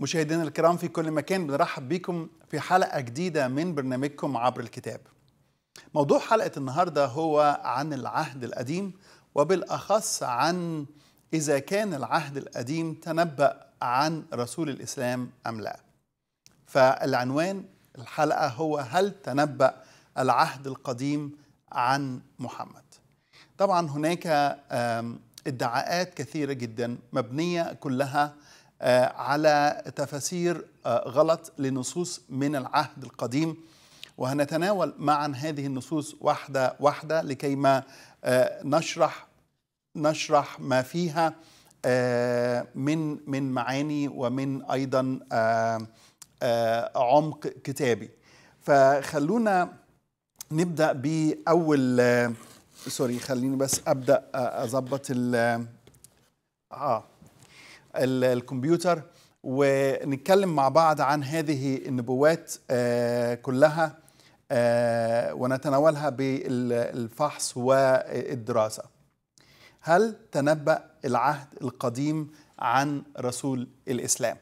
مشاهدينا الكرام في كل مكان بنرحب بكم في حلقة جديدة من برنامجكم عبر الكتاب. موضوع حلقة النهاردة هو عن العهد القديم وبالأخص عن إذا كان العهد القديم تنبأ عن رسول الإسلام أم لا. فالعنوان الحلقة هو هل تنبأ العهد القديم عن محمد؟ طبعا هناك ادعاءات كثيرة جدا مبنية كلها آه، على تفاسير آه، غلط لنصوص من العهد القديم وهنتناول معا هذه النصوص واحدة واحدة لكي ما آه، نشرح نشرح ما فيها من من معاني ومن أيضا عمق كتابي فخلونا نبدأ بأول سوري خليني بس أبدأ أظبط ال آه الكمبيوتر ونتكلم مع بعض عن هذه النبوات آه، كلها آه، ونتناولها بالفحص والدراسة هل تنبأ العهد القديم عن رسول الإسلام؟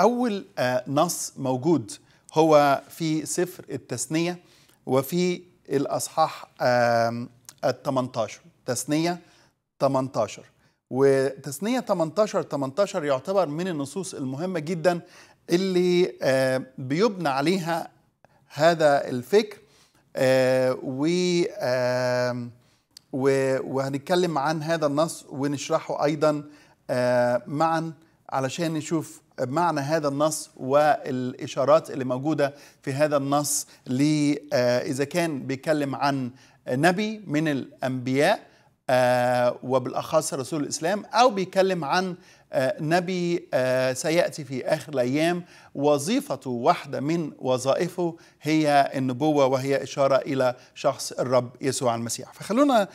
أول آه، نص موجود هو في سفر التثنية وفي الأصحاح ال 18 تثنية 18 وتثنية 18 18 يعتبر من النصوص المهمة جدا اللي آه، بيبنى عليها هذا الفكر آه، و وهنتكلم عن هذا النص ونشرحه أيضا آه، معا علشان نشوف معنى هذا النص والإشارات اللي موجودة في هذا النص إذا كان بيتكلم عن نبي من الأنبياء آه، وبالاخص رسول الاسلام او بيتكلم عن آه، نبي آه، سياتي في اخر الايام وظيفته واحده من وظائفه هي النبوه وهي اشاره الى شخص الرب يسوع المسيح فخلونا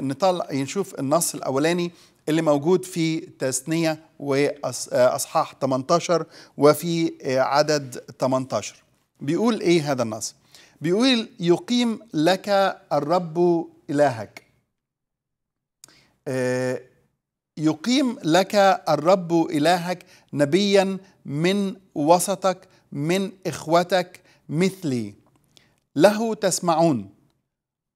نطلع نشوف النص الاولاني اللي موجود في تسنية واصحاح 18 وفي عدد 18 بيقول ايه هذا النص بيقول يقيم لك الرب الهك آه، يقيم لك الرب إلهك نبيا من وسطك من إخوتك مثلي له تسمعون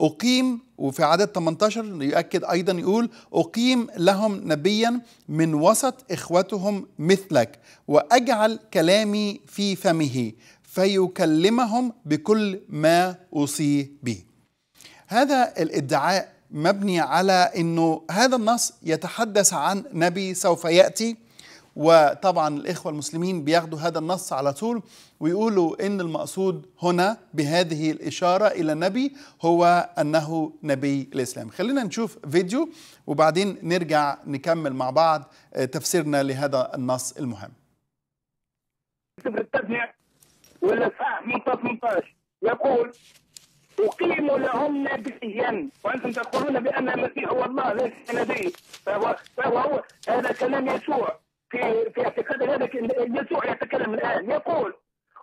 أقيم وفي عدد 18 يؤكد أيضا يقول أقيم لهم نبيا من وسط إخوتهم مثلك وأجعل كلامي في فمه فيكلمهم بكل ما اوصي به هذا الادعاء مبني على انه هذا النص يتحدث عن نبي سوف ياتي وطبعا الاخوه المسلمين بياخدوا هذا النص على طول ويقولوا ان المقصود هنا بهذه الاشاره الى النبي هو انه نبي الاسلام. خلينا نشوف فيديو وبعدين نرجع نكمل مع بعض آه، تفسيرنا لهذا النص المهم. ولا 18 يقول تقيم لهم نبيا وانتم تقولون بان المسيح هو الله ليس نبي فهو, فهو هذا كلام يسوع في في اعتقاد هذا يسوع يتكلم الان يقول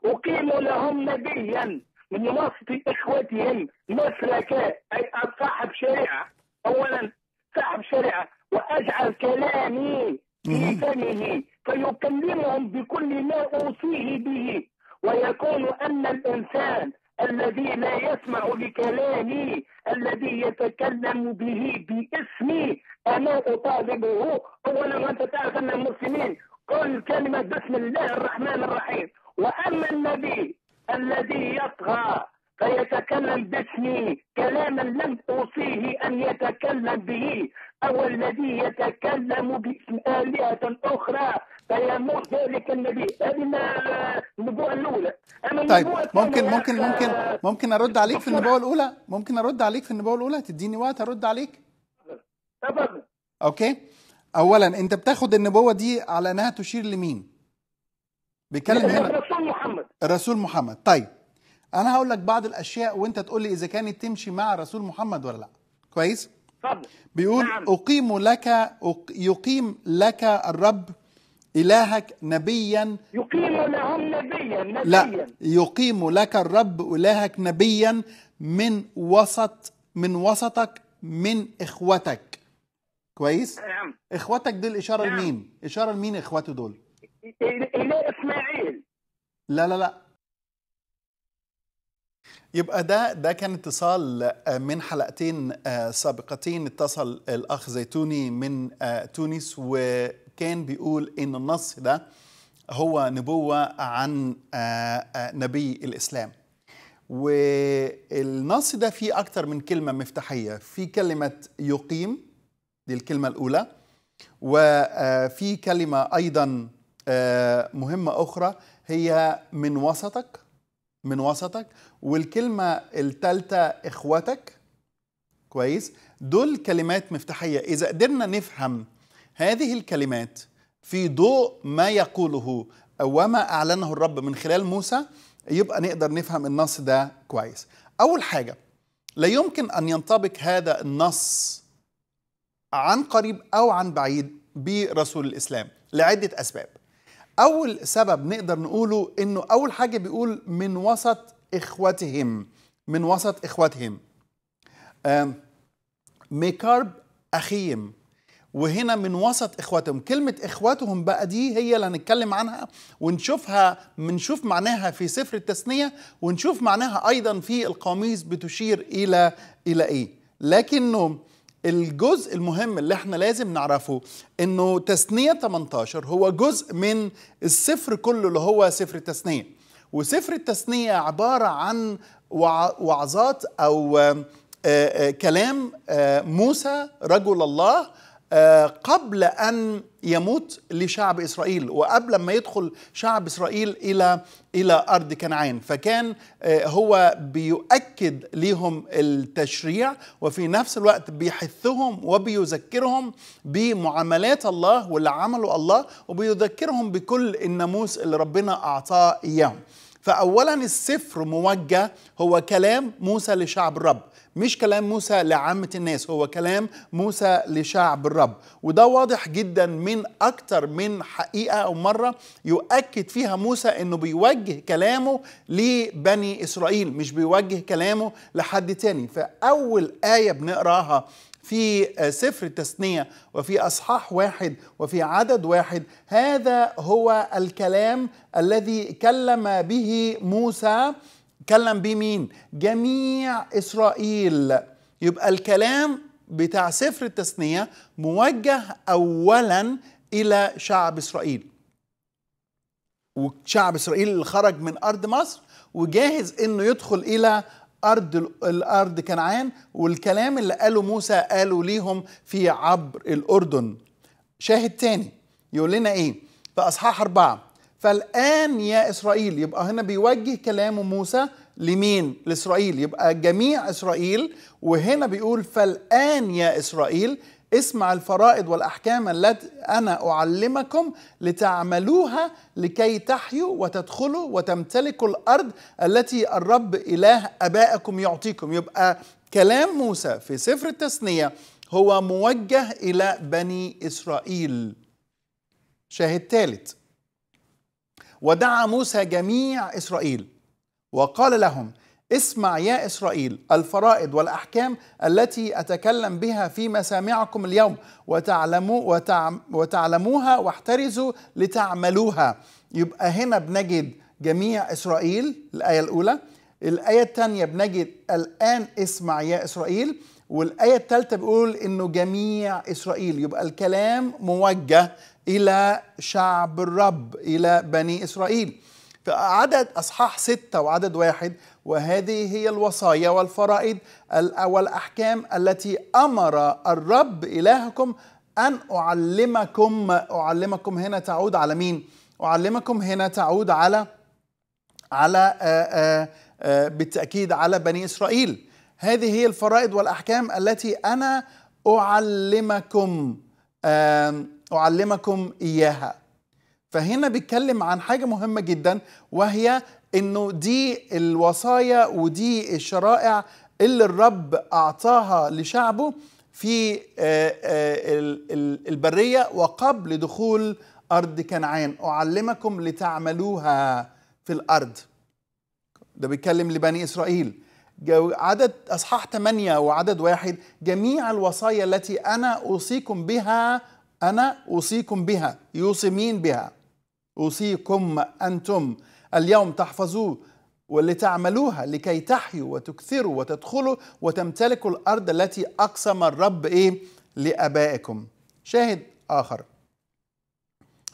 اقيم لهم نبيا من وسط اخوتهم مسلك اي صاحب شريعه اولا صاحب شريعه واجعل كلامي في فمه فيكلمهم بكل ما اوصيه به ويكون ان الانسان الذي لا يسمع بكلامي الذي يتكلم به باسمي أنا أطالبه أولا وانت تعرف أن المسلمين قل كلمة بسم الله الرحمن الرحيم وأما النبي الذي يطغى فيتكلم باسمي كلاما لم أوصيه أن يتكلم به أو الذي يتكلم باسم آلهة أخرى فيموت ذلك النبي هذه النبوة الأولى أما طيب ممكن ممكن ممكن ممكن أرد عليك في النبوة الأولى ممكن أرد عليك في النبوة الأولى تديني وقت أرد عليك تفضل أوكي أولا أنت بتاخد النبوة دي على أنها تشير لمين؟ بيتكلم هنا الرسول محمد الرسول محمد طيب انا هقول لك بعض الاشياء وانت تقول لي اذا كانت تمشي مع رسول محمد ولا لا كويس فضل. بيقول نعم. اقيم لك يقيم لك الرب الهك نبيا يقيم لهم نبيا نبيا لا يقيم لك الرب الهك نبيا من وسط من وسطك من اخوتك كويس نعم اخوتك دي الاشاره نعم. لمين اشاره لمين اخواته دول الى اسماعيل لا لا لا يبقى ده ده كان اتصال آه، من حلقتين آه، سابقتين اتصل الاخ زيتوني من آه، تونس وكان بيقول ان النص ده هو نبوه عن نبي الاسلام والنص ده فيه اكتر من كلمه مفتاحيه في كلمه يقيم دي الكلمه الاولى وفي كلمه ايضا مهمه اخرى هي من وسطك من وسطك والكلمة الثالثة إخوتك كويس دول كلمات مفتاحية إذا قدرنا نفهم هذه الكلمات في ضوء ما يقوله وما أعلنه الرب من خلال موسى يبقى نقدر نفهم النص ده كويس أول حاجة لا يمكن أن ينطبق هذا النص عن قريب أو عن بعيد برسول الإسلام لعدة أسباب اول سبب نقدر نقوله انه اول حاجه بيقول من وسط اخوتهم من وسط اخوتهم ميكارب أخيم وهنا من وسط اخواتهم كلمه اخواتهم بقى دي هي اللي هنتكلم عنها ونشوفها بنشوف معناها في سفر التثنيه ونشوف معناها ايضا في القميص بتشير الى الى ايه لكنه الجزء المهم اللي احنا لازم نعرفه انه تثنية 18 هو جزء من السفر كله اللي هو سفر التسنية وسفر التثنية عبارة عن وعظات او آه، آه، كلام آه، موسى رجل الله آه، قبل أن يموت لشعب إسرائيل وقبل ما يدخل شعب إسرائيل إلى إلى أرض كنعان فكان آه، هو بيؤكد ليهم التشريع وفي نفس الوقت بيحثهم وبيذكرهم بمعاملات الله واللي عمله الله وبيذكرهم بكل الناموس اللي ربنا أعطاه إياهم فأولا السفر موجه هو كلام موسى لشعب الرب مش كلام موسى لعامة الناس هو كلام موسى لشعب الرب وده واضح جدا من أكتر من حقيقة أو مرة يؤكد فيها موسى أنه بيوجه كلامه لبني إسرائيل مش بيوجه كلامه لحد تاني فأول آية بنقراها في آه، سفر التثنية وفي أصحاح واحد وفي عدد واحد هذا هو الكلام الذي كلم به موسى كلم به مين؟ جميع إسرائيل يبقى الكلام بتاع سفر التثنية موجه أولا إلى شعب إسرائيل وشعب إسرائيل اللي خرج من أرض مصر وجاهز إنه يدخل إلى أرض الأرض كنعان والكلام اللي قاله موسى قاله ليهم في عبر الأردن شاهد تاني يقول لنا إيه في أصحاح أربعة فالآن يا إسرائيل يبقى هنا بيوجه كلامه موسى لمين؟ لإسرائيل يبقى جميع إسرائيل وهنا بيقول فالآن يا إسرائيل اسمع الفرائض والأحكام التي أنا أعلمكم لتعملوها لكي تحيوا وتدخلوا وتمتلكوا الأرض التي الرب إله أبائكم يعطيكم يبقى كلام موسى في سفر التثنية هو موجه إلى بني إسرائيل شاهد ثالث ودعا موسى جميع إسرائيل وقال لهم اسمع يا إسرائيل الفرائض والأحكام التي أتكلم بها في مسامعكم اليوم وتعلموا وتعلموها واحترزوا لتعملوها يبقى هنا بنجد جميع إسرائيل الآية الأولى الآية الثانية بنجد الآن اسمع يا إسرائيل والآية الثالثة بيقول إنه جميع إسرائيل يبقى الكلام موجه إلى شعب الرب إلى بني إسرائيل في عدد أصحاح ستة وعدد واحد وهذه هي الوصايا والفرائض والأحكام التي أمر الرب إلهكم أن أعلمكم أعلمكم هنا تعود على مين؟ أعلمكم هنا تعود على على آآ آه، آآ آه، آه، بالتأكيد على بني إسرائيل هذه هي الفرائض والأحكام التي أنا أعلمكم أعلمكم إياها فهنا بيتكلم عن حاجة مهمة جدا وهي انه دي الوصايا ودي الشرائع اللي الرب اعطاها لشعبه في آه، آه، البرية وقبل دخول أرض كنعان أعلمكم لتعملوها في الأرض ده بيتكلم لبني إسرائيل عدد أصحاح 8 وعدد واحد جميع الوصايا التي أنا أوصيكم بها أنا أوصيكم بها يوصي مين بها أوصيكم أنتم اليوم تحفظوه ولتعملوها لكي تحيوا وتكثروا وتدخلوا وتمتلكوا الأرض التي أقسم الرب إيه لأبائكم شاهد آخر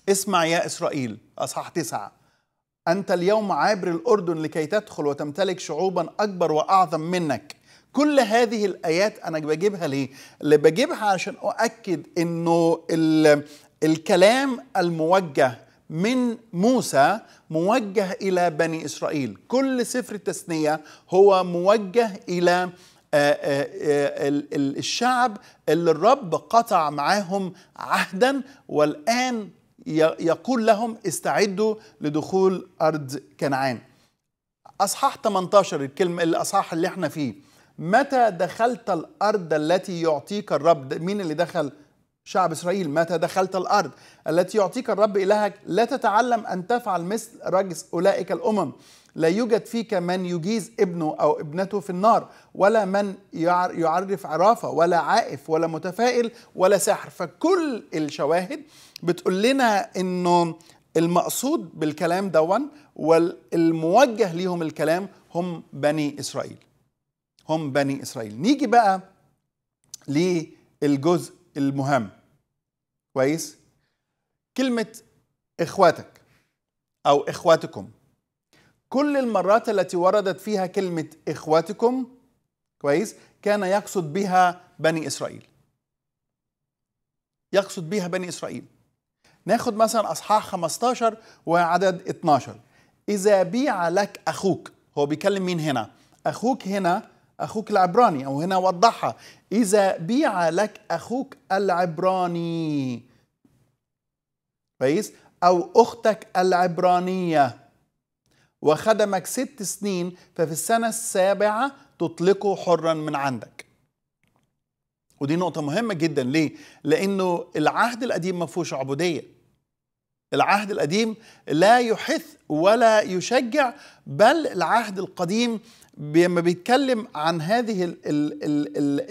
اسمع يا إسرائيل أصحاح تسعة أنت اليوم عابر الأردن لكي تدخل وتمتلك شعوبا أكبر وأعظم منك كل هذه الآيات أنا بجيبها ليه؟ اللي بجيبها عشان أؤكد أنه الكلام الموجه من موسى موجه الى بني اسرائيل كل سفر التثنيه هو موجه الى آه، آه، آه، الشعب اللي الرب قطع معاهم عهدا والان يقول لهم استعدوا لدخول ارض كنعان اصحاح 18 الكلمه الاصحاح اللي احنا فيه متى دخلت الارض التي يعطيك الرب مين اللي دخل شعب إسرائيل متى دخلت الأرض التي يعطيك الرب إلهك لا تتعلم أن تفعل مثل رجس أولئك الأمم لا يوجد فيك من يجيز ابنه أو ابنته في النار ولا من يعرف عرافة ولا عائف ولا متفائل ولا سحر فكل الشواهد بتقول لنا أنه المقصود بالكلام دون والموجه ليهم الكلام هم بني إسرائيل هم بني إسرائيل نيجي بقى للجزء المهم كويس كلمة إخواتك أو إخواتكم كل المرات التي وردت فيها كلمة إخواتكم كويس كان يقصد بها بني إسرائيل يقصد بها بني إسرائيل ناخد مثلا أصحاح 15 وعدد 12 إذا بيع لك أخوك هو بيكلم مين هنا أخوك هنا أخوك العبراني أو هنا وضحها إذا بيع لك أخوك العبراني كويس أو أختك العبرانية وخدمك ست سنين ففي السنة السابعة تطلقه حرا من عندك ودي نقطة مهمة جدا ليه؟ لأنه العهد القديم ما فيهوش عبودية العهد القديم لا يحث ولا يشجع بل العهد القديم لما بيتكلم عن هذه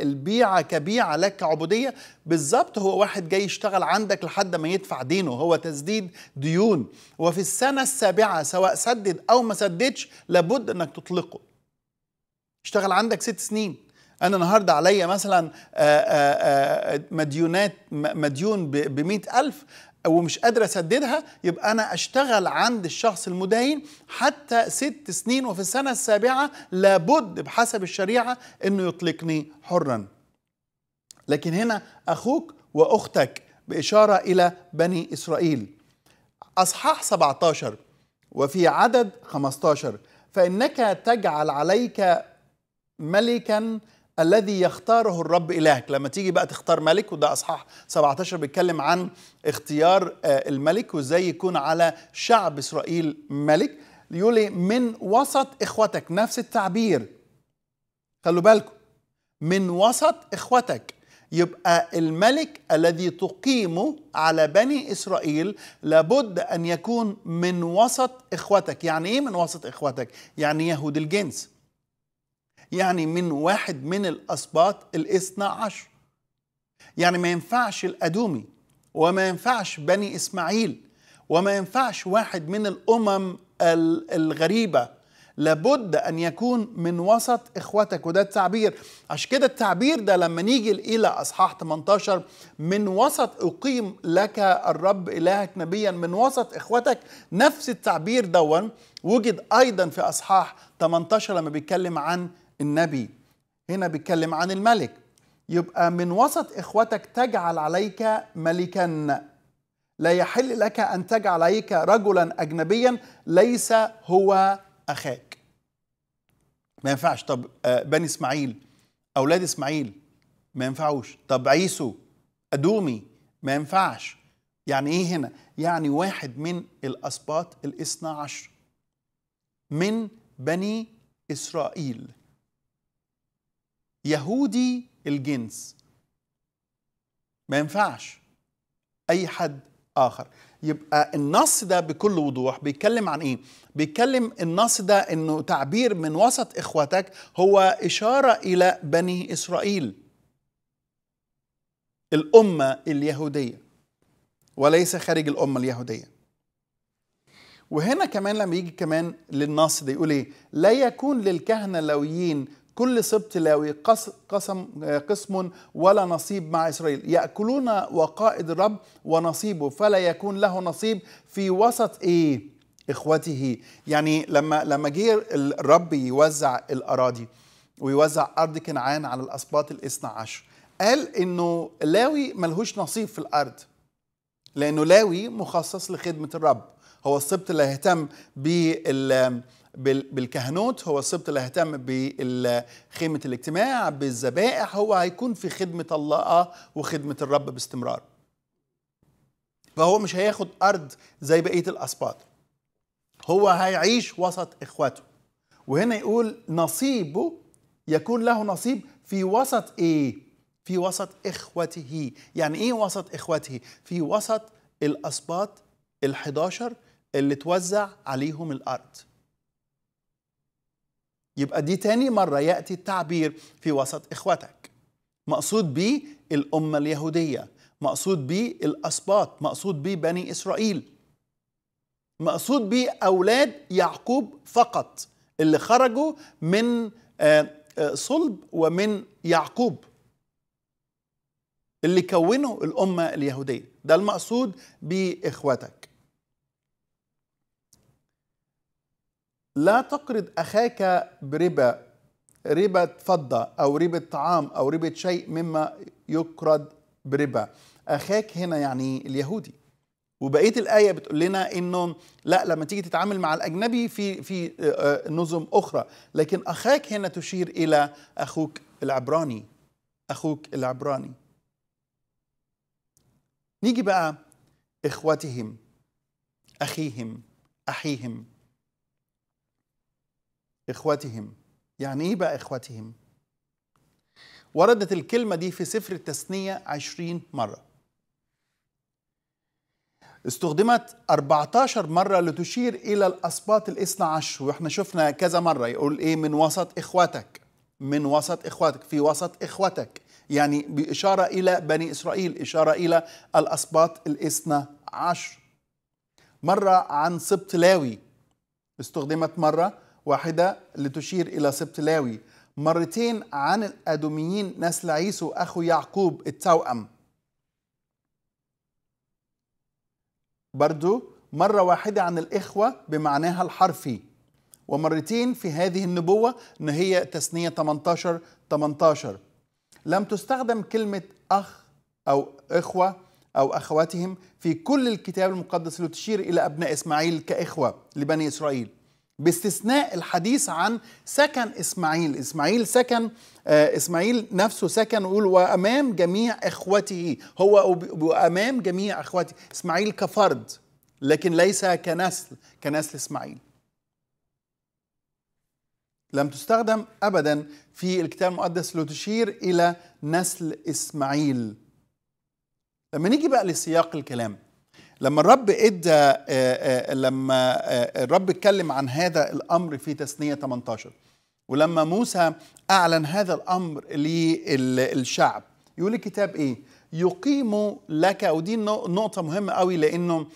البيعة كبيعة لك كعبودية بالظبط هو واحد جاي يشتغل عندك لحد ما يدفع دينه هو تسديد ديون وفي السنة السابعة سواء سدد أو ما سددش لابد أنك تطلقه اشتغل عندك ست سنين انا النهارده عليا مثلا آآ آه، آآ آه، آه، مديونات مديون ب ألف ومش قادر اسددها يبقى انا اشتغل عند الشخص المدين حتى ست سنين وفي السنه السابعه لابد بحسب الشريعه انه يطلقني حرا لكن هنا اخوك واختك باشاره الى بني اسرائيل اصحاح 17 وفي عدد 15 فانك تجعل عليك ملكا الذي يختاره الرب إلهك لما تيجي بقى تختار ملك وده أصحاح 17 بيتكلم عن اختيار آه، الملك وإزاي يكون على شعب إسرائيل ملك يقول من وسط إخوتك نفس التعبير خلوا بالكم من وسط إخوتك يبقى الملك الذي تقيمه على بني اسرائيل لابد ان يكون من وسط اخوتك يعني ايه من وسط اخوتك يعني يهود الجنس يعني من واحد من الأسباط الاثنى عشر يعني ما ينفعش الأدومي وما ينفعش بني إسماعيل وما ينفعش واحد من الأمم الغريبة لابد أن يكون من وسط إخوتك وده التعبير عشان كده التعبير ده لما نيجي إلى أصحاح 18 من وسط أقيم لك الرب إلهك نبيا من وسط إخوتك نفس التعبير دون وجد أيضا في أصحاح 18 لما بيتكلم عن النبي هنا بيتكلم عن الملك يبقى من وسط إخوتك تجعل عليك ملكا لا يحل لك أن تجعل عليك رجلا أجنبيا ليس هو أخاك ما ينفعش طب آه، بني إسماعيل أولاد إسماعيل ما ينفعوش طب عيسو أدومي ما ينفعش يعني إيه هنا يعني واحد من الأسباط الاثنى عشر من بني إسرائيل يهودي الجنس ما ينفعش اي حد اخر يبقى النص ده بكل وضوح بيتكلم عن ايه بيتكلم النص ده انه تعبير من وسط اخوتك هو اشاره الى بني اسرائيل الامه اليهوديه وليس خارج الامه اليهوديه وهنا كمان لما يجي كمان للنص ده يقول ايه لا يكون للكهنه اللويين كل سبط لاوي قسم آه، قسم ولا نصيب مع إسرائيل يأكلون وقائد الرب ونصيبه فلا يكون له نصيب في وسط إيه إخوته يعني لما لما جه الرب يوزع الأراضي ويوزع أرض كنعان على الأسباط الاثنى عشر قال إنه لاوي ملهوش نصيب في الأرض لأنه لاوي مخصص لخدمة الرب هو السبط اللي هيهتم بال بالكهنوت هو السبط اللي هيهتم بخيمة الاجتماع بالذبائح هو هيكون في خدمة الله وخدمة الرب باستمرار فهو مش هياخد أرض زي بقية الأسباط هو هيعيش وسط إخواته وهنا يقول نصيبه يكون له نصيب في وسط إيه؟ في وسط إخوته يعني إيه وسط إخوته؟ في وسط الأسباط الحداشر اللي توزع عليهم الأرض يبقى دي تاني مرة يأتي التعبير في وسط إخوتك مقصود به الأمة اليهودية مقصود به الأسباط مقصود به بني إسرائيل مقصود به أولاد يعقوب فقط اللي خرجوا من آه، آه، صلب ومن يعقوب اللي كونوا الأمة اليهودية ده المقصود بإخوتك لا تقرض أخاك بربا ربا فضة أو ربا طعام أو ربا شيء مما يقرض بربا أخاك هنا يعني اليهودي وبقيه الايه بتقول لنا انه لا لما تيجي تتعامل مع الاجنبي في في آه، آه، نظم اخرى لكن اخاك هنا تشير الى اخوك العبراني اخوك العبراني نيجي بقى اخوتهم اخيهم احيهم إخوتهم يعني إيه بقى إخوتهم؟ وردت الكلمة دي في سفر التثنية عشرين مرة استخدمت 14 مرة لتشير إلى الأسباط الاثنى عشر وإحنا شفنا كذا مرة يقول إيه من وسط إخوتك من وسط إخوتك في وسط إخوتك يعني بإشارة إلى بني إسرائيل إشارة إلى الأسباط الاثنى عشر مرة عن سبط لاوي استخدمت مرة واحدة لتشير إلى سبتلاوي مرتين عن الأدوميين نسل عيسو أخو يعقوب التوأم برضو مرة واحدة عن الإخوة بمعناها الحرفي ومرتين في هذه النبوة إن هي تسنية 18 18 لم تستخدم كلمة أخ أو إخوة أو أخواتهم في كل الكتاب المقدس لتشير إلى أبناء إسماعيل كإخوة لبني إسرائيل باستثناء الحديث عن سكن اسماعيل اسماعيل سكن آه، اسماعيل نفسه سكن ويقول وامام جميع اخوته هو وامام جميع اخوته اسماعيل كفرد لكن ليس كنسل كنسل اسماعيل لم تستخدم ابدا في الكتاب المقدس لتشير الى نسل اسماعيل لما نيجي بقى لسياق الكلام لما الرب ادى آه، آه، لما آه، الرب اتكلم عن هذا الامر في تثنيه 18 ولما موسى اعلن هذا الامر للشعب يقول الكتاب ايه يقيم لك ودي نقطه مهمه قوي لانه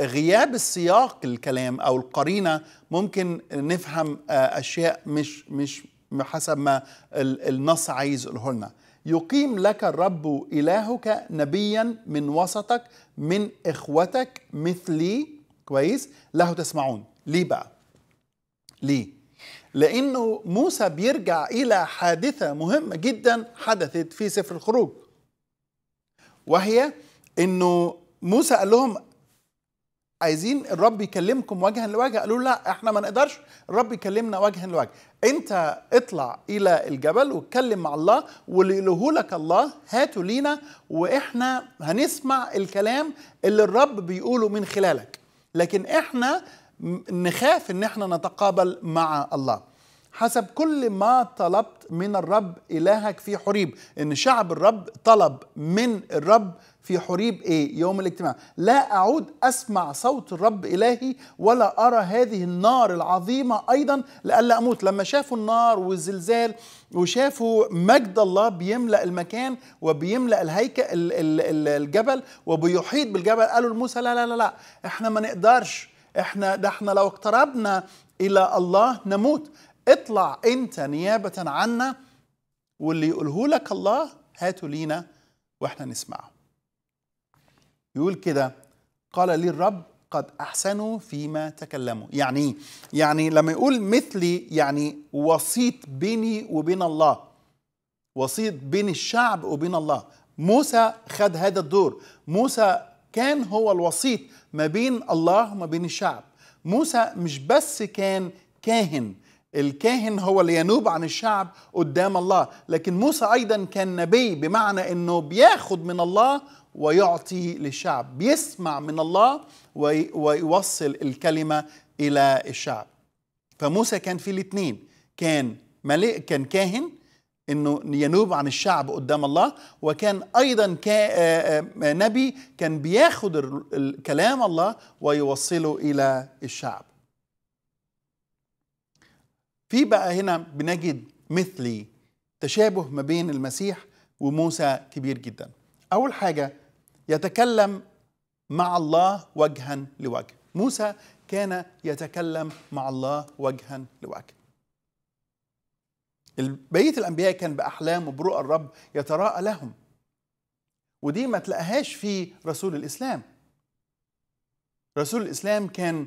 غياب السياق الكلام او القرينه ممكن نفهم اشياء مش مش حسب ما النص عايز يقوله لنا يقيم لك الرب إلهك نبيا من وسطك من إخوتك مثلي كويس له تسمعون ليه بقى ليه لأنه موسى بيرجع إلى حادثة مهمة جدا حدثت في سفر الخروج وهي أنه موسى قال لهم عايزين الرب يكلمكم وجها لوجه قالوا لا احنا ما نقدرش الرب يكلمنا وجها لوجه انت اطلع الى الجبل واتكلم مع الله واللي يقوله لك الله هاته لينا واحنا هنسمع الكلام اللي الرب بيقوله من خلالك لكن احنا نخاف ان احنا نتقابل مع الله حسب كل ما طلبت من الرب الهك في حريب ان شعب الرب طلب من الرب في حريب ايه يوم الاجتماع لا اعود اسمع صوت الرب الهي ولا ارى هذه النار العظيمه ايضا لئلا اموت لما شافوا النار والزلزال وشافوا مجد الله بيملا المكان وبيملا الهيكل الجبل وبيحيط بالجبل قالوا لموسى لا لا لا لا احنا ما نقدرش احنا ده احنا لو اقتربنا الى الله نموت اطلع انت نيابه عنا واللي يقوله لك الله هاته لينا واحنا نسمعه يقول كده قال لي الرب قد احسنوا فيما تكلموا يعني ايه يعني لما يقول مثلي يعني وسيط بيني وبين الله وسيط بين الشعب وبين الله موسى خد هذا الدور موسى كان هو الوسيط ما بين الله وما بين الشعب موسى مش بس كان كاهن الكاهن هو اللي ينوب عن الشعب قدام الله لكن موسى ايضا كان نبي بمعنى انه بياخد من الله ويعطي للشعب بيسمع من الله ويوصل الكلمة إلى الشعب فموسى كان في الاثنين كان ملك كان كاهن انه ينوب عن الشعب قدام الله وكان ايضا نبي كان بياخد كلام الله ويوصله الى الشعب في بقى هنا بنجد مثلي تشابه ما بين المسيح وموسى كبير جدا اول حاجه يتكلم مع الله وجها لوجه موسى كان يتكلم مع الله وجها لوجه بقية الأنبياء كان بأحلام وبرؤى الرب يتراءى لهم ودي ما تلاقهاش في رسول الإسلام رسول الإسلام كان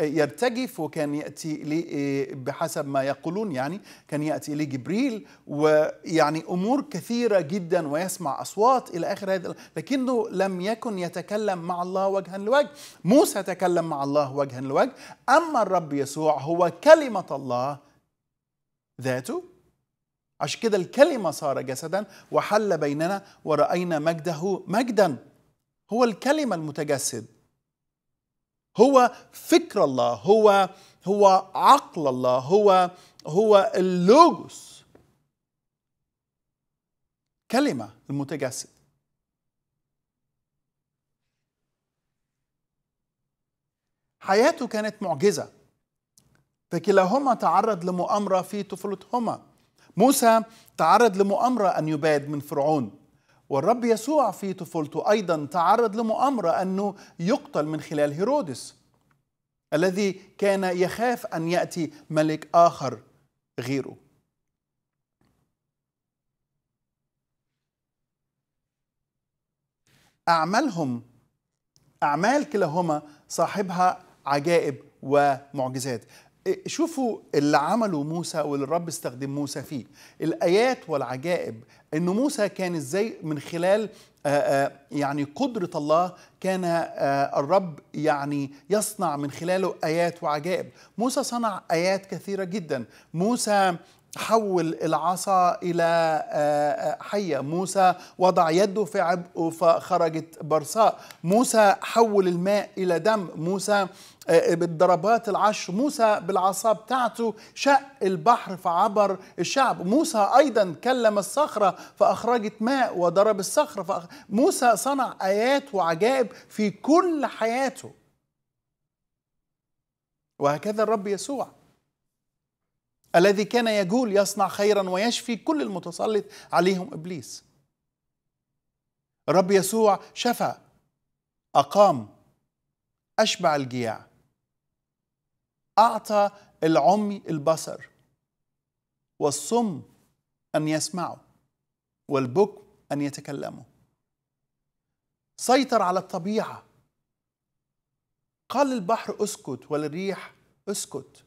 يرتجف وكان يأتي لي إيه، بحسب ما يقولون يعني كان يأتي إليه جبريل ويعني أمور كثيرة جدا ويسمع أصوات إلى آخر هذا لكنه لم يكن يتكلم مع الله وجها لوجه موسى تكلم مع الله وجها لوجه أما الرب يسوع هو كلمة الله ذاته عشان كده الكلمة صار جسدا وحل بيننا ورأينا مجده مجدا هو الكلمة المتجسد هو فكر الله هو هو عقل الله هو هو اللوجوس كلمة المتجسد حياته كانت معجزة فكلاهما تعرض لمؤامرة في طفولتهما موسى تعرض لمؤامرة أن يباد من فرعون والرب يسوع في طفولته أيضا تعرض لمؤامرة أنه يقتل من خلال هيرودس الذي كان يخاف أن يأتي ملك آخر غيره أعمالهم أعمال كلاهما صاحبها عجائب ومعجزات شوفوا اللي عمله موسى واللي الرب استخدم موسى فيه الآيات والعجائب أن موسى كان إزاي من خلال يعني قدرة الله كان الرب يعني يصنع من خلاله آيات وعجائب موسى صنع آيات كثيرة جدا موسى حول العصا إلى حية موسى وضع يده في عبء فخرجت برصاء موسى حول الماء إلى دم موسى آه، آه، بالضربات العشر موسى بالعصا بتاعته شق البحر فعبر الشعب موسى أيضا كلم الصخرة فأخرجت ماء وضرب الصخرة فأخ... موسى صنع آيات وعجائب في كل حياته وهكذا الرب يسوع الذي كان يجول يصنع خيرا ويشفي كل المتسلط عليهم ابليس الرب يسوع شفى اقام اشبع الجياع أعطى العمي البصر والصم أن يسمعوا والبكم أن يتكلموا سيطر على الطبيعة قال للبحر اسكت وللريح اسكت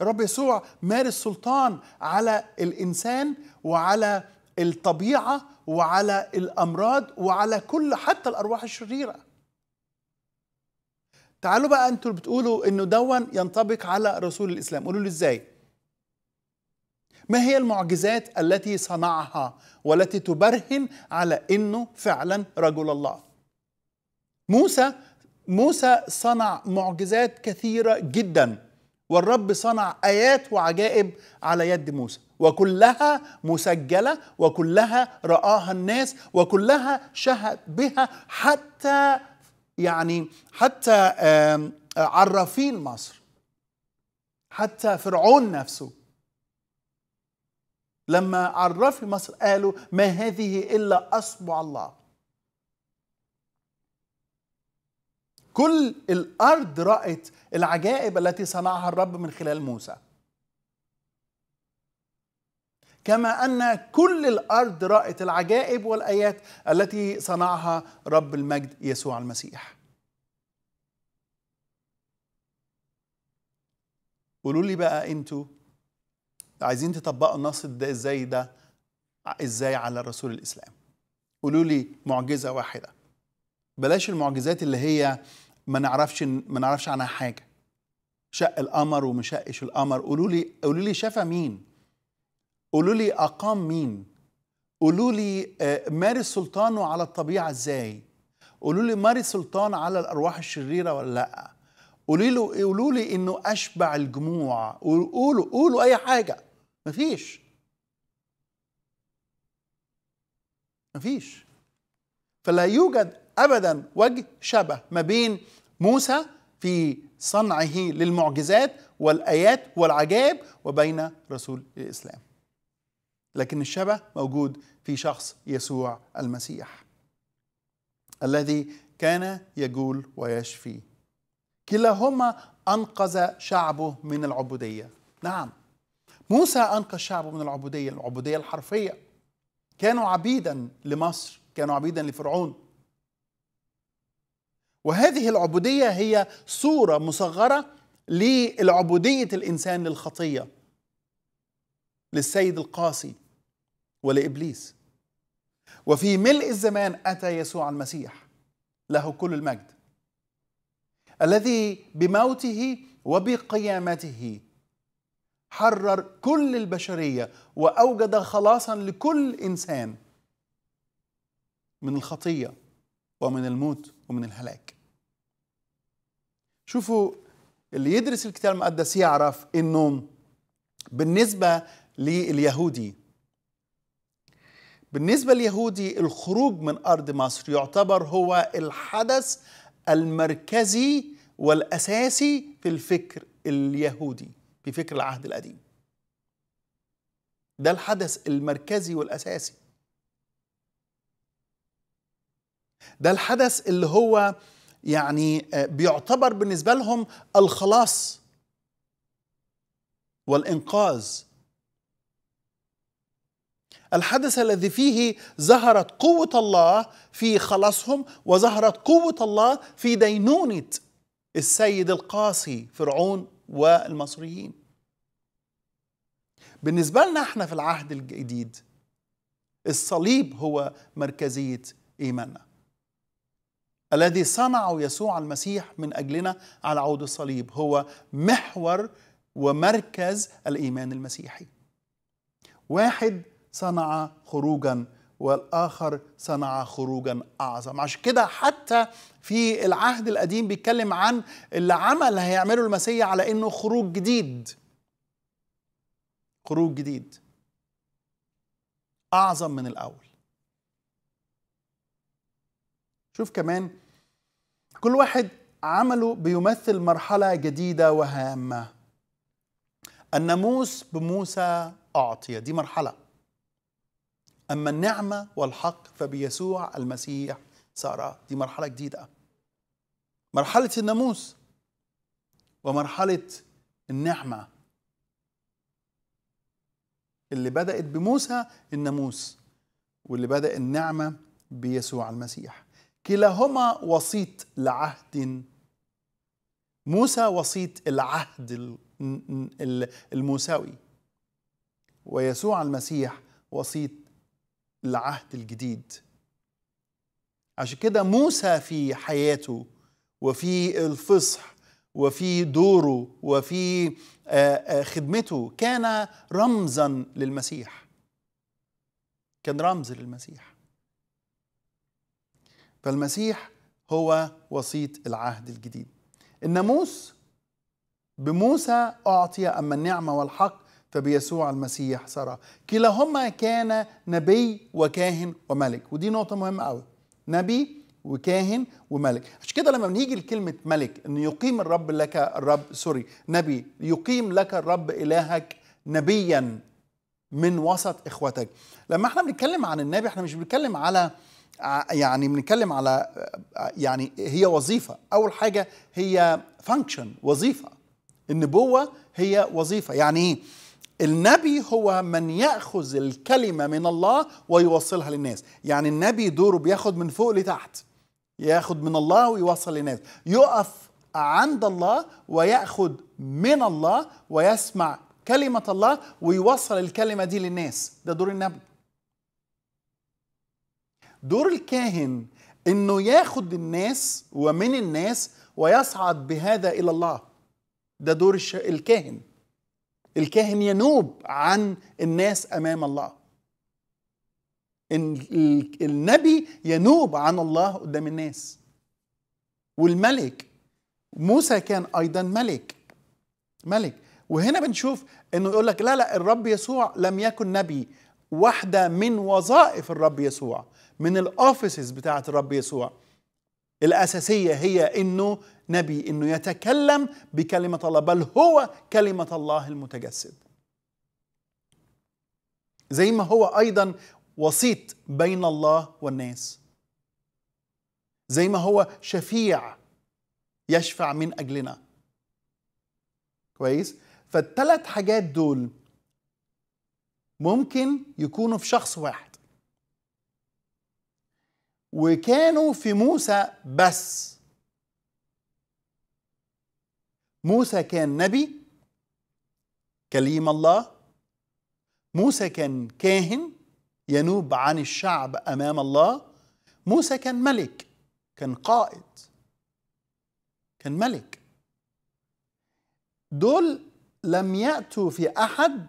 الرب يسوع مارس سلطان على الانسان وعلى الطبيعه وعلى الامراض وعلى كل حتى الارواح الشريره تعالوا بقى انتوا بتقولوا انه دون ينطبق على رسول الاسلام قولوا لي ازاي ما هي المعجزات التي صنعها والتي تبرهن على انه فعلا رجل الله موسى موسى صنع معجزات كثيره جدا والرب صنع ايات وعجائب على يد موسى وكلها مسجله وكلها راها الناس وكلها شهد بها حتى يعني حتى عرافين مصر حتى فرعون نفسه لما عرف مصر قالوا ما هذه إلا أصبع الله كل الأرض رأت العجائب التي صنعها الرب من خلال موسى كما أن كل الأرض رأت العجائب والآيات التي صنعها رب المجد يسوع المسيح قولوا لي بقى انتوا عايزين تطبقوا النص ده ازاي ده ازاي على رسول الاسلام قولوا لي معجزه واحده بلاش المعجزات اللي هي ما نعرفش ما نعرفش عنها حاجه شق القمر ومشقش القمر قولوا لي قولوا لي شافى مين قولوا لي أقام مين قولوا لي آه، مارس سلطانه على الطبيعة إزاي قولوا لي مارس سلطان على الأرواح الشريرة ولا لأ قولوا له قولوا لي إنه أشبع الجموع قولوا قولوا أي حاجة مفيش مفيش فلا يوجد أبدا وجه شبه ما بين موسى في صنعه للمعجزات والآيات والعجائب وبين رسول الإسلام لكن الشبه موجود في شخص يسوع المسيح الذي كان يجول ويشفي كلاهما انقذ شعبه من العبوديه نعم موسى انقذ شعبه من العبوديه العبوديه الحرفيه كانوا عبيدا لمصر كانوا عبيدا لفرعون وهذه العبوديه هي صوره مصغره للعبوديه الانسان للخطيه للسيد القاسي ولابليس وفي ملء الزمان اتى يسوع المسيح له كل المجد الذي بموته وبقيامته حرر كل البشريه واوجد خلاصا لكل انسان من الخطيه ومن الموت ومن الهلاك شوفوا اللي يدرس الكتاب المقدس يعرف انه بالنسبه لليهودي بالنسبة اليهودي الخروج من أرض مصر يعتبر هو الحدث المركزي والأساسي في الفكر اليهودي في فكر العهد القديم ده الحدث المركزي والأساسي ده الحدث اللي هو يعني آه، بيعتبر بالنسبة لهم الخلاص والإنقاذ الحدث الذي فيه ظهرت قوة الله في خلاصهم وظهرت قوة الله في دينونة السيد القاسي فرعون والمصريين بالنسبة لنا احنا في العهد الجديد الصليب هو مركزية إيماننا الذي صنعه يسوع المسيح من أجلنا على عود الصليب هو محور ومركز الإيمان المسيحي واحد صنع خروجا والآخر صنع خروجا أعظم عشان كده حتى في العهد القديم بيتكلم عن اللي عمل هيعمله المسيح على إنه خروج جديد خروج جديد أعظم من الأول شوف كمان كل واحد عمله بيمثل مرحلة جديدة وهامة الناموس بموسى أعطي دي مرحلة أما النعمة والحق فبيسوع المسيح سارة دي مرحلة جديدة مرحلة الناموس ومرحلة النعمة اللي بدأت بموسى الناموس واللي بدأ النعمة بيسوع المسيح كلاهما وسيط لعهد موسى وسيط العهد الموسوي ويسوع المسيح وسيط العهد الجديد عشان كده موسى في حياته وفي الفصح وفي دوره وفي آه، آه، خدمته كان رمزا للمسيح كان رمز للمسيح فالمسيح هو وسيط العهد الجديد الناموس بموسى أعطي أما النعمة والحق فبيسوع المسيح سرى كلاهما كان نبي وكاهن وملك ودي نقطة مهمة قوي نبي وكاهن وملك عشان كده لما بنيجي لكلمة ملك ان يقيم الرب لك الرب سوري نبي يقيم لك الرب إلهك نبيا من وسط إخوتك لما احنا بنتكلم عن النبي احنا مش بنتكلم على آه، يعني بنتكلم على آه، يعني هي وظيفة أول حاجة هي فانكشن وظيفة النبوة هي وظيفة يعني ايه النبي هو من ياخذ الكلمه من الله ويوصلها للناس يعني النبي دوره بياخد من فوق لتحت ياخد من الله ويوصل للناس يقف عند الله وياخد من الله ويسمع كلمه الله ويوصل الكلمه دي للناس ده دور النبي دور الكاهن انه ياخد الناس ومن الناس ويصعد بهذا الى الله ده دور الكاهن الكاهن ينوب عن الناس امام الله النبي ينوب عن الله قدام الناس والملك موسى كان ايضا ملك ملك وهنا بنشوف انه يقول لك لا لا الرب يسوع لم يكن نبي واحده من وظائف الرب يسوع من الاوفيسز بتاعه الرب يسوع الاساسيه هي انه نبي انه يتكلم بكلمه الله بل هو كلمه الله المتجسد زي ما هو ايضا وسيط بين الله والناس زي ما هو شفيع يشفع من اجلنا كويس فالثلاث حاجات دول ممكن يكونوا في شخص واحد وكانوا في موسى بس موسى كان نبي كليم الله موسى كان كاهن ينوب عن الشعب امام الله موسى كان ملك كان قائد كان ملك دول لم ياتوا في احد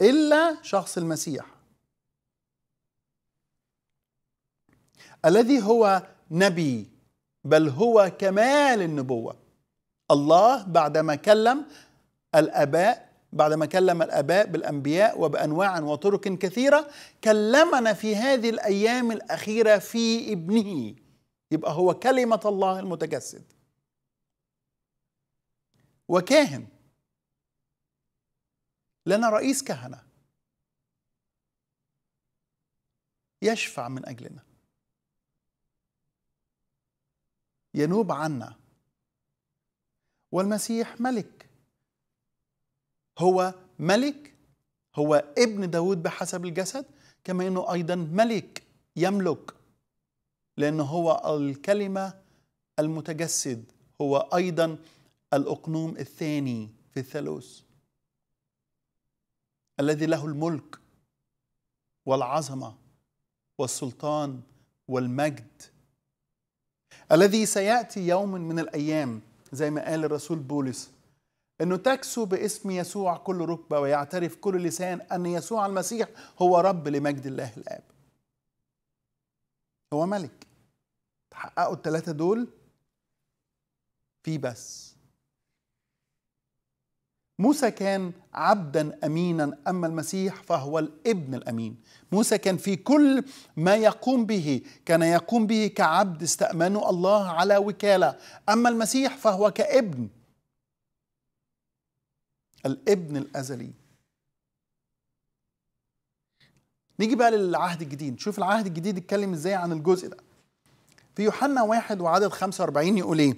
الا شخص المسيح الذي هو نبي بل هو كمال النبوه الله بعدما كلم الاباء بعدما كلم الاباء بالانبياء وبانواع وطرق كثيره كلمنا في هذه الايام الاخيره في ابنه يبقى هو كلمه الله المتجسد وكاهن لنا رئيس كهنه يشفع من اجلنا ينوب عنا والمسيح ملك هو ملك هو ابن داود بحسب الجسد كما انه ايضا ملك يملك لأنه هو الكلمة المتجسد هو أيضا الأقنوم الثاني في الثالوث الذي له الملك والعظمة والسلطان والمجد الذي سيأتي يوم من الأيام زي ما قال الرسول بولس انه تكسو باسم يسوع كل ركبه ويعترف كل لسان ان يسوع المسيح هو رب لمجد الله الاب هو ملك تحققوا الثلاثه دول في بس موسى كان عبدا امينا اما المسيح فهو الابن الامين موسى كان في كل ما يقوم به كان يقوم به كعبد استامنه الله على وكاله اما المسيح فهو كابن الابن الازلي نيجي بقى للعهد الجديد شوف العهد الجديد اتكلم ازاي عن الجزء ده في يوحنا واحد وعدد 45 يقول ايه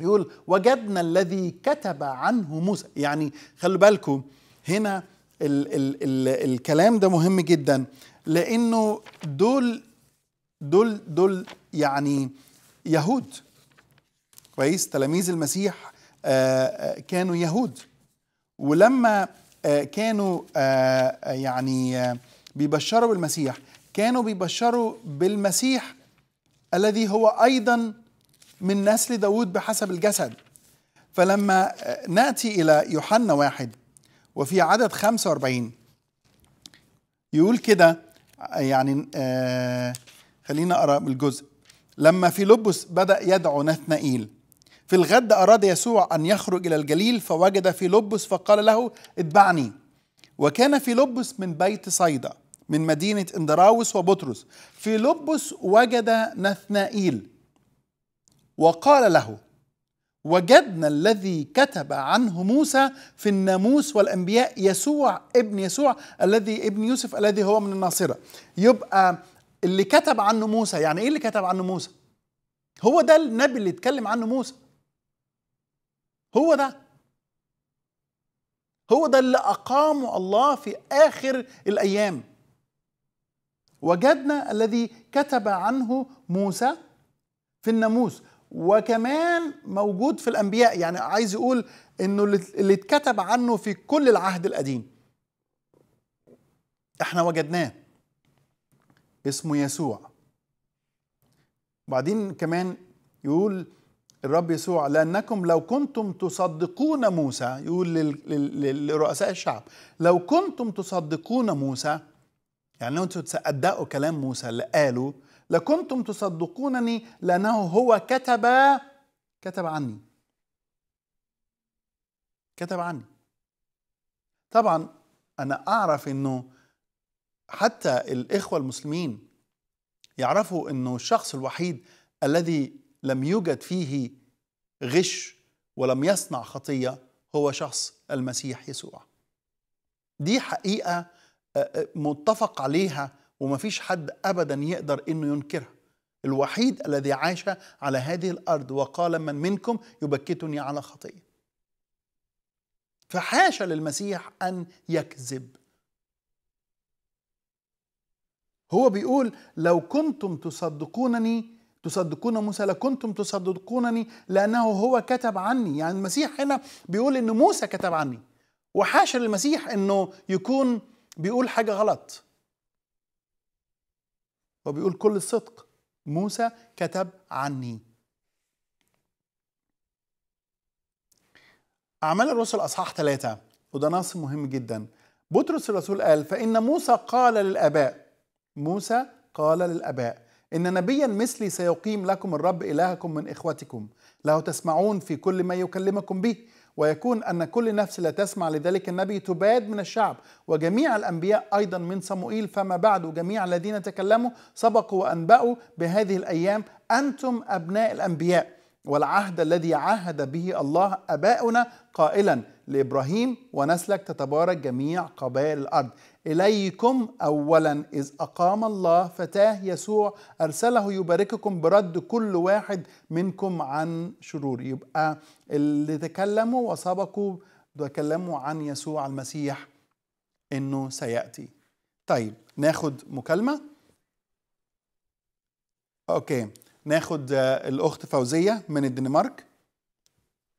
يقول وجدنا الذي كتب عنه موسى يعني خلوا بالكم هنا ال ال ال الكلام ده مهم جدا لانه دول دول دول يعني يهود كويس تلاميذ المسيح آه، آه، كانوا يهود ولما آه، كانوا يعني بيبشروا بالمسيح كانوا بيبشروا بالمسيح الذي هو ايضا من نسل داود بحسب الجسد فلما آه، نأتي إلى يوحنا واحد وفي عدد 45 يقول كده يعني آه خلينا أقرأ الجزء لما فيلبس بدأ يدعو نثنائيل في الغد أراد يسوع أن يخرج إلى الجليل فوجد فيلبس فقال له اتبعني وكان فيلبس من بيت صيدا من مدينة اندراوس وبطرس فيلبس وجد نثنائيل وقال له وجدنا الذي كتب عنه موسى في الناموس والانبياء يسوع ابن يسوع الذي ابن يوسف الذي هو من الناصره يبقى اللي كتب عنه موسى يعني ايه اللي كتب عنه موسى هو ده النبي اللي اتكلم عنه موسى هو ده هو ده اللي اقامه الله في اخر الايام وجدنا الذي كتب عنه موسى في الناموس وكمان موجود في الانبياء يعني عايز يقول انه اللي اتكتب عنه في كل العهد القديم احنا وجدناه اسمه يسوع وبعدين كمان يقول الرب يسوع لأنكم لو كنتم تصدقون موسى يقول لرؤساء الشعب لو كنتم تصدقون موسى يعني لو انتم تصدقوا كلام موسى اللي قاله لكنتم تصدقونني لأنه هو كتب كتب عني كتب عني طبعا أنا أعرف أنه حتى الإخوة المسلمين يعرفوا أنه الشخص الوحيد الذي لم يوجد فيه غش ولم يصنع خطية هو شخص المسيح يسوع دي حقيقة آه، آه، متفق عليها ومفيش حد ابدا يقدر انه ينكرها الوحيد الذي عاش على هذه الارض وقال من منكم يبكتني على خطيه فحاشا للمسيح ان يكذب هو بيقول لو كنتم تصدقونني تصدقون موسى لكنتم تصدقونني لانه هو كتب عني يعني المسيح هنا بيقول ان موسى كتب عني وحاشا للمسيح انه يكون بيقول حاجه غلط هو بيقول كل الصدق موسى كتب عني أعمال الرسل أصحاح ثلاثة وده نص مهم جدا بطرس الرسول قال فإن موسى قال للآباء موسى قال للآباء إن نبيا مثلي سيقيم لكم الرب إلهكم من إخوتكم له تسمعون في كل ما يكلمكم به ويكون أن كل نفس لا تسمع لذلك النبي تباد من الشعب وجميع الأنبياء أيضا من صموئيل فما بعد جميع الذين تكلموا سبقوا وأنبأوا بهذه الأيام أنتم أبناء الأنبياء والعهد الذي عهد به الله أباؤنا قائلا لإبراهيم ونسلك تتبارك جميع قبائل الأرض إليكم أولا إذ أقام الله فتاه يسوع أرسله يبارككم برد كل واحد منكم عن شرور يبقى اللي تكلموا وسبقوا تكلموا عن يسوع المسيح إنه سيأتي طيب ناخد مكالمة أوكي ناخد الأخت فوزية من الدنمارك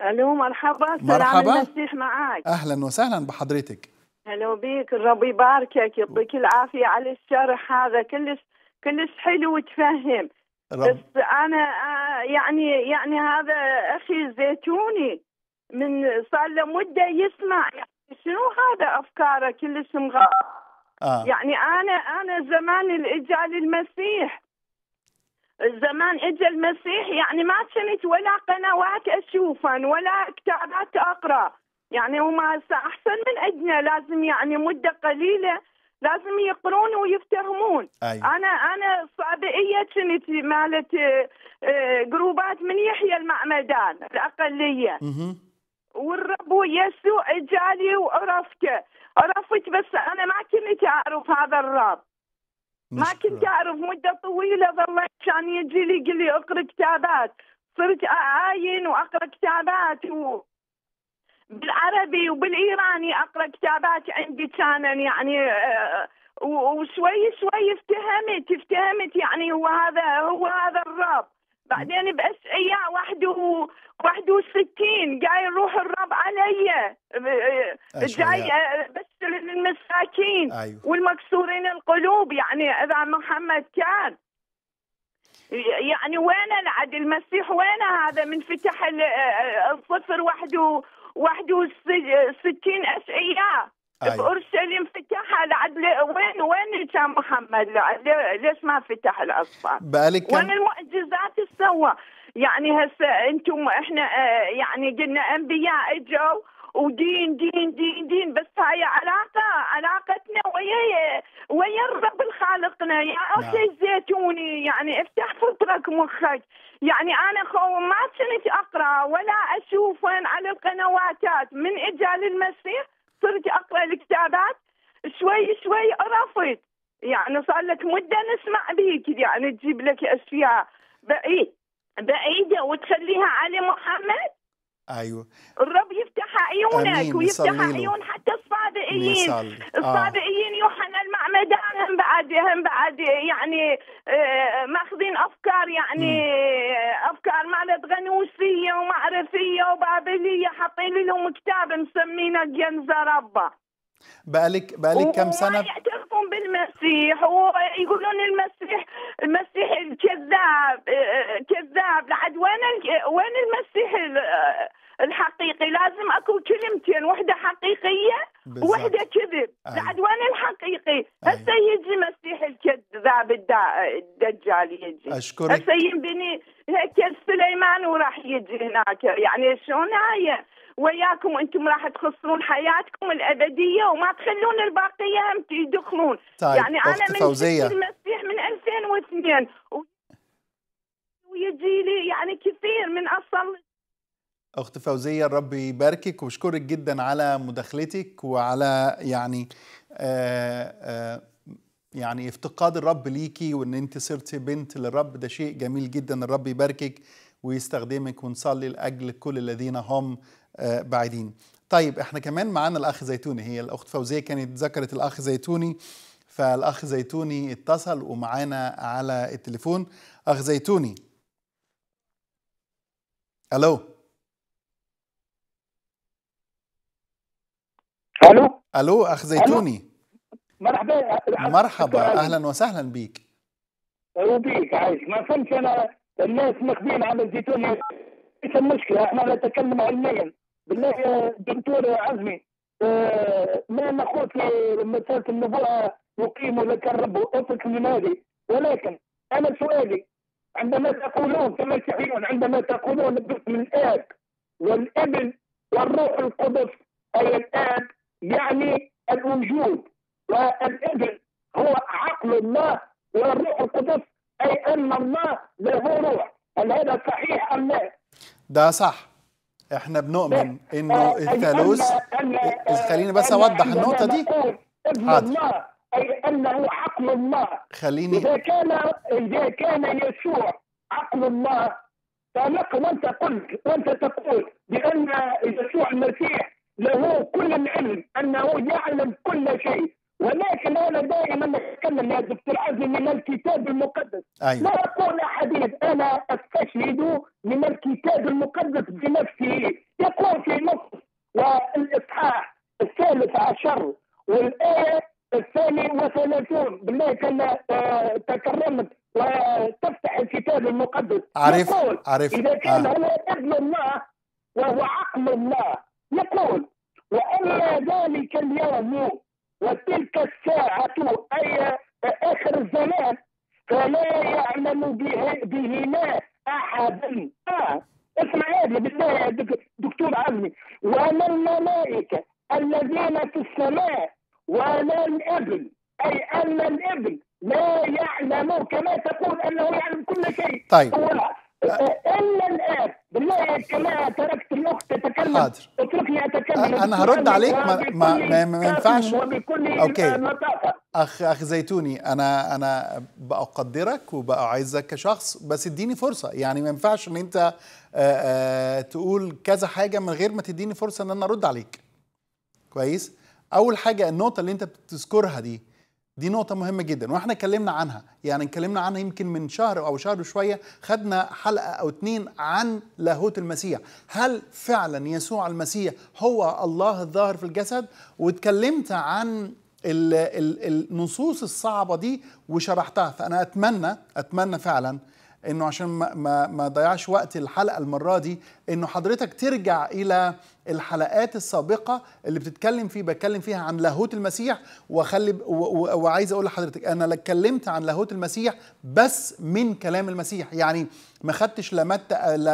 ألو مرحبا مرحبا المسيح معاك أهلا وسهلا بحضرتك هلا بيك الرب يباركك يعطيك العافيه على الشرح هذا كلش كلش حلو وتفهم بس انا آه، يعني يعني هذا اخي زيتوني من صار له مده يسمع يعني شنو هذا افكاره كلش مغلط آه. يعني انا انا زمان اجى للمسيح زمان اجى المسيح يعني ما كنت ولا قنوات اشوفا ولا كتابات اقرا يعني هم هسه احسن من عندنا لازم يعني مده قليله لازم يقرون ويفتهمون أي. انا انا صابئيه كنت مالت آه، آه، جروبات من يحيى المعمدان الاقليه مه. والرب ويسوع اجالي وعرفته عرفت بس انا ما كنت اعرف هذا الرب ما كنت اعرف مده طويله ظلت كان يجي لي يقول لي اقرا كتابات صرت اعاين واقرا كتابات و... بالعربي وبالايراني اقرا كتابات عندي كان يعني آه، وشوي شوي افتهمت افتهمت يعني هو هذا هو هذا الرب بعدين بس ايام واحد و 61 جاي روح الرب علي جاي آه، بس للمساكين أيوه. والمكسورين القلوب يعني اذا محمد كان يعني وين العدل المسيح وين هذا من فتح آه، الصفر وحده 61 أشعية أسئلة أيوة. بأورشليم فتحها لعد وين وين يا محمد ليش ما فتح الأصفار كم... وين المعجزات اللي سوى يعني هسه انتم احنا اه يعني قلنا انبياء اجوا ودين دين دين دين بس هاي علاقة علاقتنا ويا ويا الرب الخالقنا يا يعني نعم. أخي الزيتوني يعني افتح فطرك مخك يعني أنا خو ما كنت أقرأ ولا أشوف وين على القنواتات من إجال المسيح صرت أقرأ الكتابات شوي شوي عرفت يعني صار لك مدة نسمع بيك يعني تجيب لك أشياء بعيد بعيدة وتخليها على محمد ايوه الرب يفتح عيونك ويفتح عيون حتى الصادقين آه. الصادقين آه. يوحنا المعمدان هم بعد هم بعد يعني آه، ماخذين افكار يعني م. آه، افكار مالت غنوسيه ومعرفيه وبابليه حاطين لهم كتاب مسمينه جنزة ربه بقالك بقالك كم سنه يعترفون بالمسيح ويقولون المسيح المسيح يمشي اشكرك هسه ينبني هيك سليمان وراح يجي هناك يعني شلون هاي وياكم انتم راح تخسرون حياتكم الابديه وما تخلون الباقيه هم يدخلون طيب. يعني انا من فوزية. المسيح من 2002 و... ويجي لي يعني كثير من اصلي اخت فوزيه ربي يباركك واشكرك جدا على مداخلتك وعلى يعني آآ آه، آآ آه، يعني افتقاد الرب ليكي وان انت صرتي بنت للرب ده شيء جميل جدا الرب يباركك ويستخدمك ونصلي لاجل كل الذين هم آه، بعيدين طيب احنا كمان معانا الاخ زيتوني هي الاخت فوزيه كانت ذكرت الاخ زيتوني فالاخ زيتوني اتصل ومعانا على التليفون اخ زيتوني الو الو الو اخ زيتوني مرحبا مرحبا اهلا وسهلا بيك وبيك عايش ما فهمتش انا الناس مخبين على الزيتون ايش المشكله احنا نتكلم علميا بالله يا دكتور عزمي اه ما نقول في مساله النبوءه يقيم لك الرب افق المنادي ولكن انا سؤالي عندما تقولون المسيحيون عندما تقولون باسم الاب والابن والروح القدس اي الاب يعني الوجود والابن هو عقل الله والروح القدس اي ان الله له روح هل هذا صحيح ام لا؟ ده صح احنا بنؤمن انه الثالوث آه، إيه، إيه، إيه، خليني بس اوضح النقطه دي ابن حاضر. الله اي انه عقل الله خليني اذا كان اذا كان يسوع عقل الله فلك وانت قلت وانت تقول بان يسوع المسيح له كل العلم انه يعلم كل شيء ولكن انا دائما اتكلم يا دكتور عزمي من الكتاب المقدس أيوة. لا اقول حديث انا استشهد من الكتاب المقدس بنفسه يقول في نص والاصحاح الثالث عشر والايه الثاني وثلاثون بالله كان آه، تكرمت وتفتح الكتاب المقدس عارف يقول عارف اذا كان آه. هو ابن الله وهو عقل الله يقول واما ذلك اليوم وتلك الساعة أي آخر الزمان فلا يعلم بهما أحد آه اسمع هذه بالله يا دكتور عزمي ولا الملائكة الذين في السماء ولا الابن أي أن الابن لا يعلم كما تقول أنه يعلم كل شيء طيب الا الان بالله كما تركت الاخت تتكلم حاضر اتركني اتكلم انا هرد يعني عليك ما, ما, ما, ما ينفعش اوكي اخ اخ زيتوني انا انا بقدرك وبعزك كشخص بس اديني فرصه يعني ما ينفعش ان انت آه، آه، تقول كذا حاجه من غير ما تديني فرصه ان انا ارد عليك كويس اول حاجه النقطه اللي انت بتذكرها دي دي نقطة مهمة جدا واحنا اتكلمنا عنها يعني اتكلمنا عنها يمكن من شهر أو شهر وشوية خدنا حلقة أو اتنين عن لاهوت المسيح هل فعلا يسوع المسيح هو الله الظاهر في الجسد واتكلمت عن الـ الـ النصوص الصعبة دي وشرحتها فأنا أتمنى أتمنى فعلا انه عشان ما ما, ما ضيعش وقت الحلقه المره دي انه حضرتك ترجع الى الحلقات السابقه اللي بتتكلم فيه بتكلم فيها عن لاهوت المسيح وخلي وعايز اقول لحضرتك انا اتكلمت عن لاهوت المسيح بس من كلام المسيح يعني ما خدتش لا,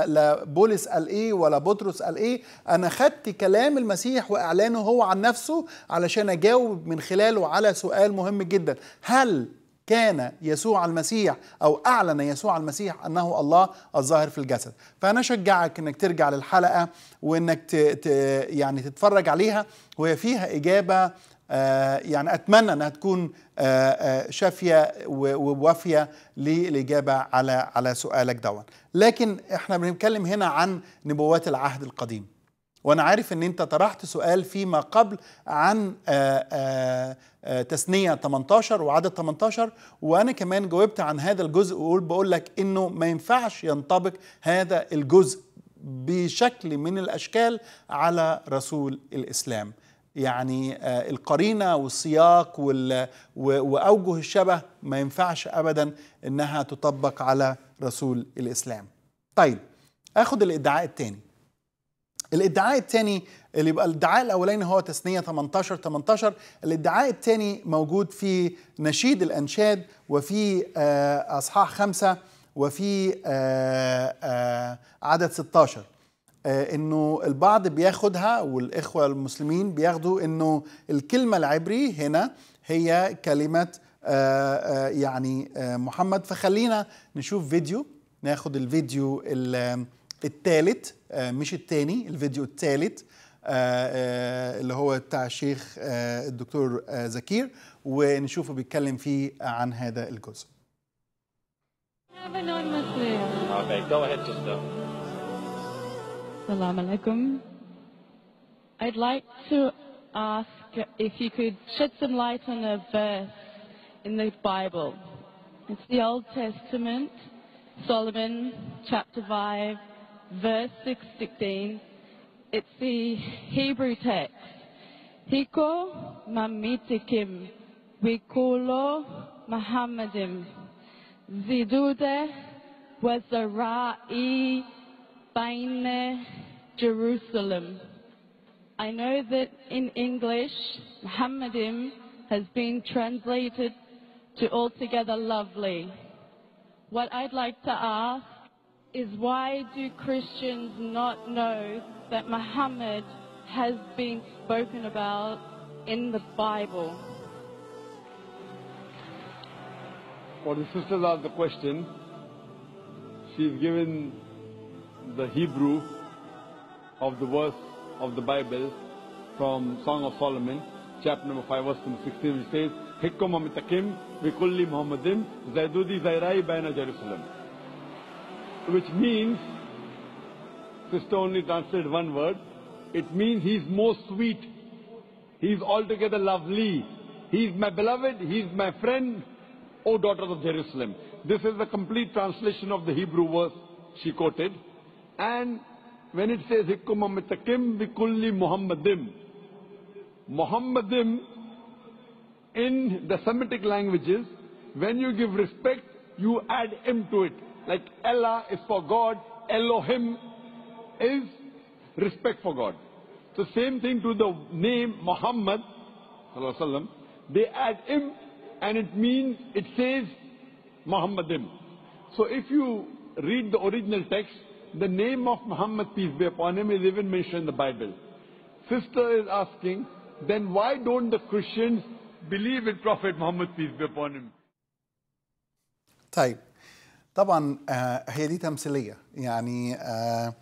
لا بولس قال ايه ولا بطرس قال ايه انا خدت كلام المسيح واعلانه هو عن نفسه علشان اجاوب من خلاله على سؤال مهم جدا هل كان يسوع المسيح او اعلن يسوع المسيح انه الله الظاهر في الجسد فانا اشجعك انك ترجع للحلقه وانك يعني تتفرج عليها وهي فيها اجابه آه، يعني اتمنى انها تكون آه، آه، شافيه ووافيه للاجابه على على سؤالك دون لكن احنا بنتكلم هنا عن نبوات العهد القديم وانا عارف ان انت طرحت سؤال فيما قبل عن آه، آه، آه، تسنية 18 وعدد 18 وانا كمان جاوبت عن هذا الجزء وقول بقول لك انه ما ينفعش ينطبق هذا الجزء بشكل من الاشكال على رسول الاسلام يعني القرينة والسياق وأوجه الشبه ما ينفعش أبدا إنها تطبق على رسول الإسلام طيب أخذ الإدعاء الثاني الادعاء الثاني اللي يبقى الادعاء الاولاني هو تسنيه 18 18 الادعاء الثاني موجود في نشيد الانشاد وفي آه، اصحاح خمسة وفي آه، آه، عدد 16 انه البعض بياخدها والاخوه المسلمين بياخدوا انه الكلمه العبري هنا هي كلمه يعني محمد فخلينا نشوف فيديو ناخد الفيديو اللي الثالث آه، مش الثاني الفيديو الثالث آه، آه، اللي هو بتاع الشيخ الدكتور زكير ونشوفه بيتكلم فيه عن هذا الجزء السلام عليكم I'd like to ask if you could shed some light on a verse in the Bible. It's the Old Testament, Solomon, chapter 5, verse 16, it's the Hebrew text. Hiko mamitikim wikulo Muhammadim zidude wazara'i baine Jerusalem. I know that in English, Muhammadim has been translated to altogether lovely. What I'd like to ask is why do Christians not know that Muhammad has been spoken about in the Bible? Well, the sisters asked the question. She's given the Hebrew of the verse of the Bible from Song of Solomon, chapter number 5, verse number 16, which says, Hikkum amitakim, vikulli muhammadim, zaidudi zairai baina Jerusalem which means, sister only translated one word, it means he's most sweet. He's altogether lovely. He's my beloved. He's my friend. O daughters of Jerusalem. This is the complete translation of the Hebrew verse she quoted. And when it says Hikkumam mitakim bikulli Muhammadim. Muhammadim in the Semitic languages, when you give respect, you add M to it. Like Allah is for God, Elohim is respect for God. So same thing to the name Muhammad, they add im and it means, it says Muhammadim. So if you read the original text, the name of Muhammad, peace be upon him, is even mentioned in the Bible. Sister is asking, then why don't the Christians believe in Prophet Muhammad, peace be upon him? Type. طبعا آه، هي دي تمثيليه يعني آه،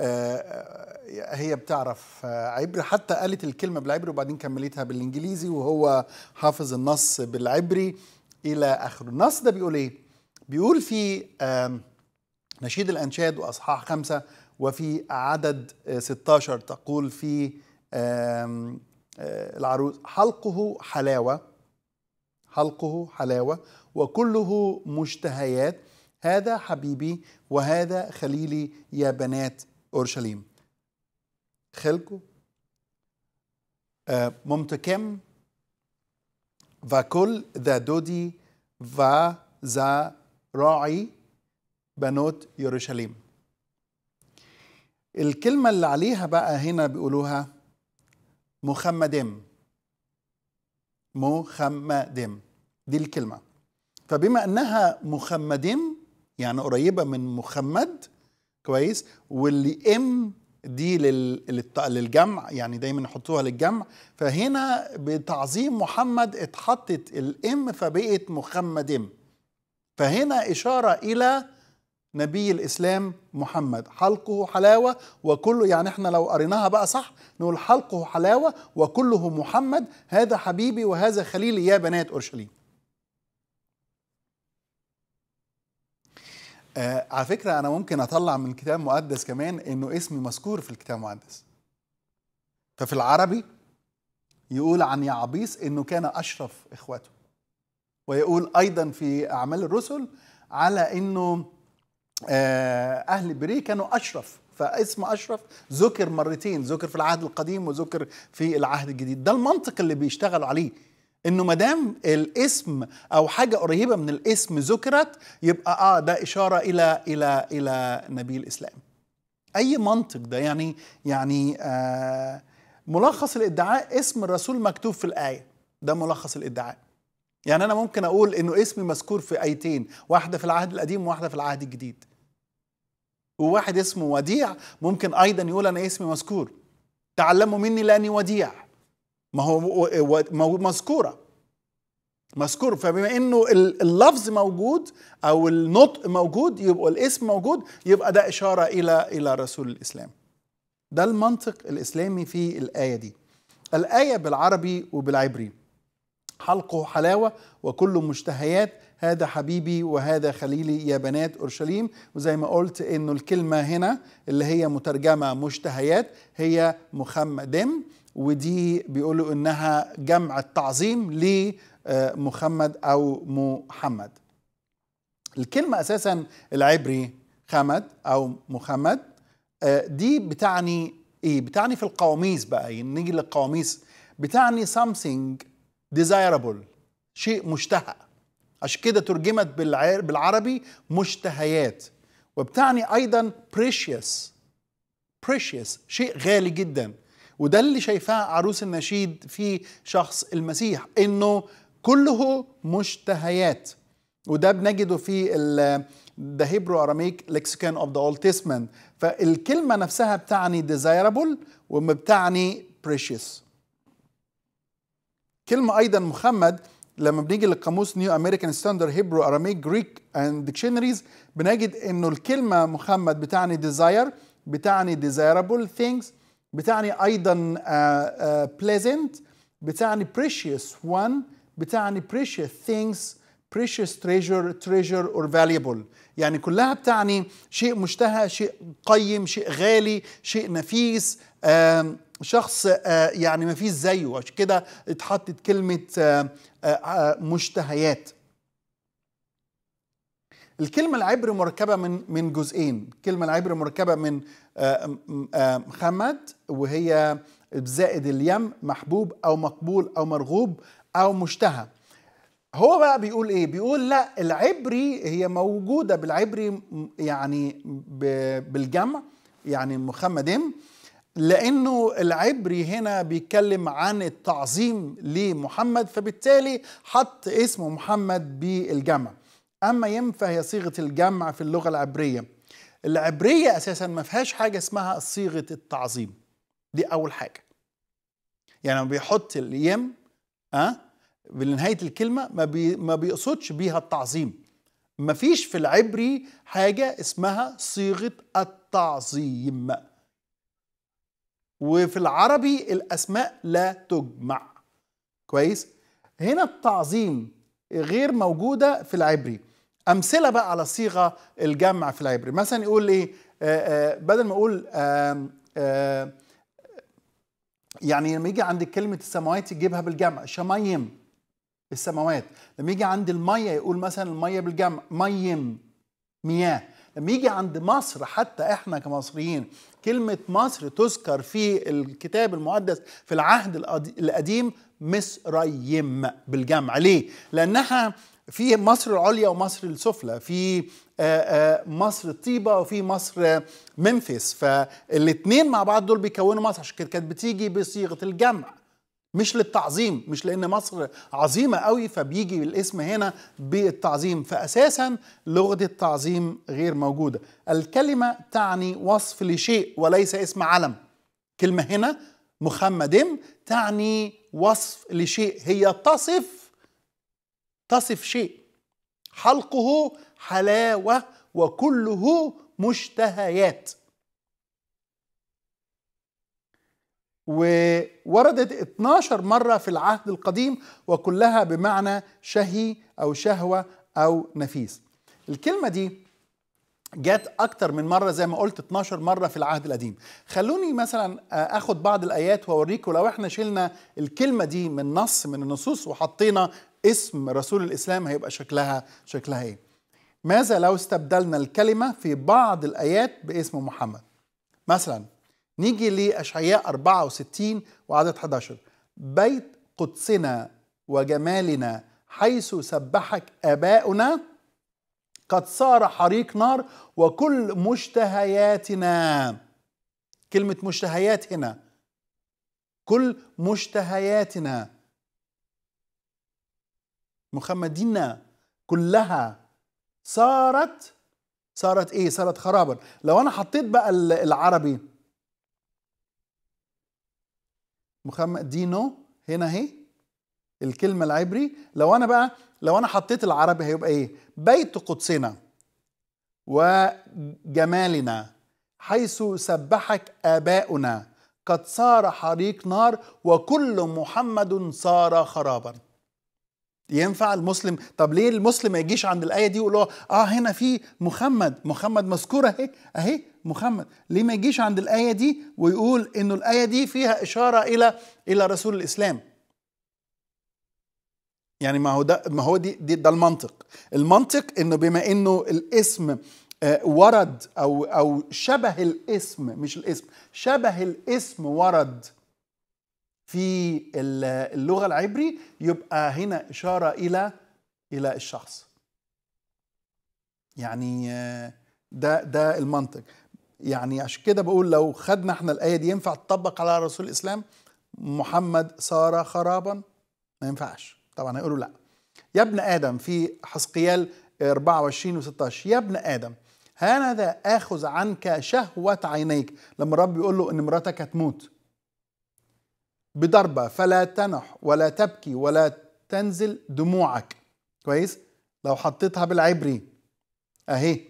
آه، هي بتعرف عبري حتى قالت الكلمه بالعبري وبعدين كملتها بالانجليزي وهو حافظ النص بالعبري الى اخره النص ده بيقول ايه بيقول في نشيد الانشاد واصحاح خمسة وفي عدد 16 تقول في العروس حلقه حلاوه حلقه حلاوه وكله مشتهيات هذا حبيبي وهذا خليلي يا بنات اورشليم خلقوا آه، ممتكم وكل ذا دودي وذا راعي بنوت يورشليم الكلمة اللي عليها بقى هنا بيقولوها مخمدم مخمدم دي الكلمة فبما أنها مخمدم يعني قريبه من مخمد كويس واللي ام دي للجمع يعني دايما يحطوها للجمع فهنا بتعظيم محمد اتحطت الام فبقت مخمد ام فهنا اشاره الى نبي الاسلام محمد حلقه حلاوه وكله يعني احنا لو قريناها بقى صح نقول حلقه حلاوه وكله محمد هذا حبيبي وهذا خليلي يا بنات اورشليم آه، على فكره انا ممكن اطلع من كتاب مقدس كمان انه اسمي مذكور في الكتاب المقدس ففي العربي يقول عن يعبيس انه كان اشرف اخوته ويقول ايضا في اعمال الرسل على انه آه، اهل بري كانوا اشرف فاسم اشرف ذكر مرتين ذكر في العهد القديم وذكر في العهد الجديد ده المنطق اللي بيشتغلوا عليه انه ما دام الاسم او حاجه قريبه من الاسم ذكرت يبقى اه ده اشاره الى الى الى نبي الاسلام اي منطق ده يعني يعني آه ملخص الادعاء اسم الرسول مكتوب في الايه ده ملخص الادعاء يعني انا ممكن اقول انه اسمي مذكور في ايتين واحده في العهد القديم وواحده في العهد الجديد وواحد اسمه وديع ممكن ايضا يقول انا اسمي مذكور تعلموا مني لاني وديع ما هو مذكورة مذكور فبما انه اللفظ موجود او النطق موجود يبقى الاسم موجود يبقى ده اشاره الى الى رسول الاسلام ده المنطق الاسلامي في الايه دي الايه بالعربي وبالعبري حلقه حلاوه وكل مشتهيات هذا حبيبي وهذا خليلي يا بنات اورشليم وزي ما قلت انه الكلمه هنا اللي هي مترجمه مشتهيات هي مخمدم ودي بيقولوا انها جمع التعظيم لمحمد آه، او محمد الكلمة اساسا العبري خمد او محمد آه، دي بتعني ايه بتعني في القواميس بقى يعني نيجي للقواميس بتعني something desirable شيء مشتهى عشان كده ترجمت بالعربي مشتهيات وبتعني ايضا precious precious شيء غالي جدا وده اللي شايفاه عروس النشيد في شخص المسيح انه كله مشتهيات وده بنجده في ده هيبرو اراميك لكسيكان اوف ذا اولد تيستمنت فالكلمه نفسها بتعني ديزايرابل وبتعني بريشيس كلمه ايضا محمد لما بنيجي للقاموس نيو امريكان ستاندر هيبرو اراميك جريك اند ديكشنريز بنجد انه الكلمه محمد بتعني ديزاير بتعني ديزايرابل ثينجز بتعني ايضا آه، آه، pleasant بتعني precious one بتعني precious things precious treasure treasure or valuable يعني كلها بتعني شيء مشتهى شيء قيم شيء غالي شيء نفيس شخص آه، يعني ما فيش زيه عشان كده اتحطت كلمة مشتهيات الكلمة العبر مركبة من من جزئين، الكلمة العبر مركبة من آه، مخمد آه، وهي بزائد اليم محبوب او مقبول او مرغوب او مشتهى هو بقى بيقول ايه بيقول لا العبري هي موجوده بالعبري يعني بالجمع يعني مخمدم لانه العبري هنا بيتكلم عن التعظيم لمحمد فبالتالي حط اسم محمد بالجمع اما ينفع هي صيغه الجمع في اللغه العبريه العبرية أساسا ما فيهاش حاجة اسمها صيغة التعظيم دي أول حاجة يعني لما بيحط اليم أه بنهاية الكلمة ما, بي ما بيقصدش بيها التعظيم ما فيش في العبري حاجة اسمها صيغة التعظيم وفي العربي الأسماء لا تجمع كويس هنا التعظيم غير موجودة في العبري امثله بقى على صيغه الجمع في العبري مثلا يقول ايه آه، آه، بدل ما اقول يعني لما يجي عند كلمه السماوات يجيبها بالجمع شمايم السماوات لما يجي عند الميه يقول مثلا الميه بالجمع ميم مياه لما يجي عند مصر حتى احنا كمصريين كلمه مصر تذكر في الكتاب المقدس في العهد القديم مصريم بالجمع ليه لانها في مصر العليا ومصر السفلى في آه، آه، مصر الطيبة وفي مصر منفس فالاثنين مع بعض دول بيكونوا مصر عشان كده كانت بتيجي بصيغة الجمع مش للتعظيم مش لان مصر عظيمه قوي فبيجي الاسم هنا بالتعظيم فاساسا لغه التعظيم غير موجوده الكلمه تعني وصف لشيء وليس اسم علم كلمه هنا مخمدم تعني وصف لشيء هي تصف تصف شيء حلقه حلاوة وكله مشتهيات ووردت 12 مرة في العهد القديم وكلها بمعنى شهي أو شهوة أو نفيس الكلمة دي جت أكتر من مرة زي ما قلت 12 مرة في العهد القديم خلوني مثلا أخد بعض الآيات واوريكم لو إحنا شلنا الكلمة دي من نص من النصوص وحطينا اسم رسول الاسلام هيبقى شكلها شكلها ايه ماذا لو استبدلنا الكلمه في بعض الايات باسم محمد مثلا نيجي لاشعياء 64 وعدد 11 بيت قدسنا وجمالنا حيث سبحك اباؤنا قد صار حريق نار وكل مشتهياتنا كلمه مشتهيات هنا كل مشتهياتنا مخمدين كلها صارت صارت ايه صارت خرابا لو انا حطيت بقى العربي مخمدينو دينو هنا اهي الكلمه العبري لو انا بقى لو انا حطيت العربي هيبقى ايه بيت قدسنا وجمالنا حيث سبحك اباؤنا قد صار حريق نار وكل محمد صار خرابا ينفع المسلم طب ليه المسلم ما يجيش عند الايه دي ويقول اه هنا في محمد محمد مذكور اهي اهي محمد ليه ما يجيش عند الايه دي ويقول انه الايه دي فيها اشاره الى الى رسول الاسلام يعني ما هو ده ما هو دي, دي ده المنطق المنطق انه بما انه الاسم آه، ورد او او شبه الاسم مش الاسم شبه الاسم ورد في اللغه العبري يبقى هنا اشاره الى الى الشخص يعني ده ده المنطق يعني عشان كده بقول لو خدنا احنا الايه دي ينفع تطبق على رسول الاسلام محمد صار خرابا ما ينفعش طبعا هيقولوا لا يا ابن ادم في حسقيال 24 و16 يا ابن ادم هذا اخذ عنك شهوه عينيك لما الرب يقول له ان مراتك هتموت بضربة فلا تنح ولا تبكي ولا تنزل دموعك كويس لو حطيتها بالعبري اهي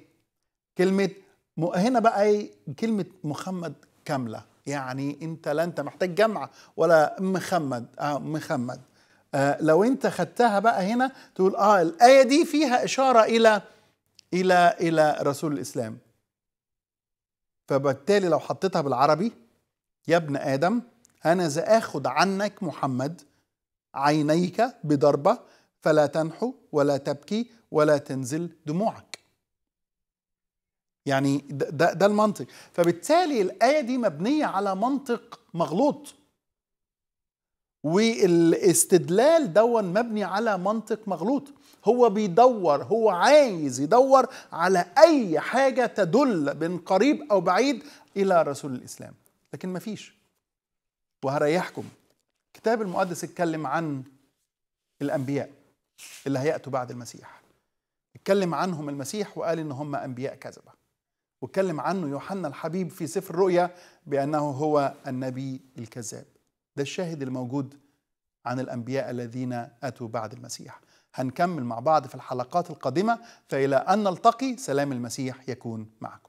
كلمة هنا بقى ايه كلمة محمد كاملة يعني انت لا انت محتاج جمع ولا مخمد اه مخمد آه لو انت خدتها بقى هنا تقول اه الايه دي فيها اشاره الى الى الى رسول الاسلام فبالتالي لو حطيتها بالعربي يا ابن ادم أنا سأخذ عنك محمد عينيك بضربة فلا تنحو ولا تبكي ولا تنزل دموعك يعني ده, ده, ده المنطق فبالتالي الآية دي مبنية على منطق مغلوط والاستدلال ده مبني على منطق مغلوط هو بيدور هو عايز يدور على اي حاجه تدل من قريب او بعيد الى رسول الاسلام لكن مفيش وهريحكم الكتاب المقدس اتكلم عن الأنبياء اللي هيأتوا بعد المسيح اتكلم عنهم المسيح وقال إن هم أنبياء كذبة واتكلم عنه يوحنا الحبيب في سفر الرؤيا بأنه هو النبي الكذاب ده الشاهد الموجود عن الأنبياء الذين أتوا بعد المسيح هنكمل مع بعض في الحلقات القادمة فإلى أن نلتقي سلام المسيح يكون معكم